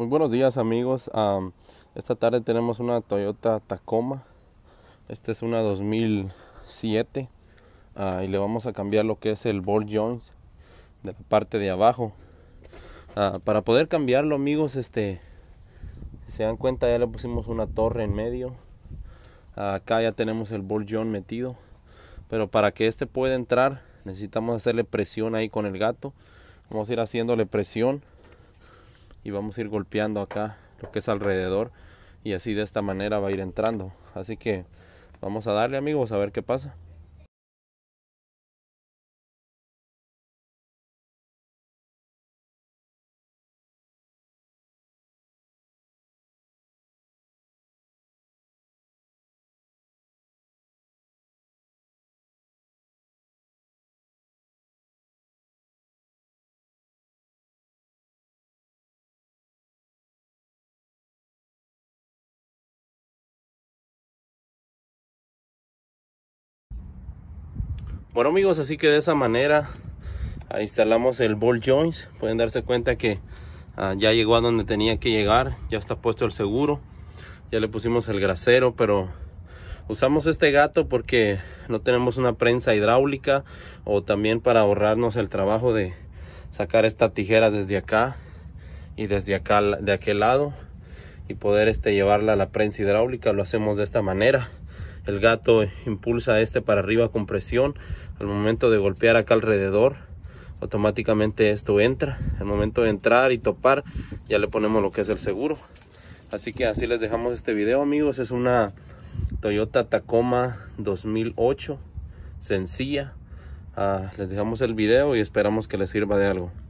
Muy buenos días amigos. esta tarde tenemos una Toyota Tacoma. Esta es una 2007 ah, y le vamos a cambiar lo que es el ball joints de la parte de abajo. Ah, para poder cambiarlo amigos, este, se dan cuenta ya le pusimos una torre en medio. acá ya tenemos el ball joint metido. Pero para que este pueda entrar necesitamos hacerle presión ahí con el gato. Vamos a ir haciéndole presión y vamos a ir golpeando acá lo que es alrededor y así de esta manera va a ir entrando así que vamos a darle amigos a ver qué pasa Bueno amigos, así que de esa manera instalamos el ball joints. Pueden darse cuenta que ah, ya llegó a donde tenía que llegar. Ya está puesto el seguro. Ya le pusimos el grasero, pero usamos este gato porque no tenemos una prensa hidráulica o también para ahorrarnos el trabajo de sacar esta tijera desde acá y desde acá de aquel lado y poder este llevarla a la prensa hidráulica lo hacemos de esta manera el gato impulsa este para arriba con presión. Al momento de golpear acá alrededor, automáticamente esto entra. Al momento de entrar y topar, ya le ponemos lo que es el seguro. Así que así les dejamos este video, amigos. Es una Toyota Tacoma 2008, sencilla. Ah, les dejamos el video y esperamos que les sirva de algo.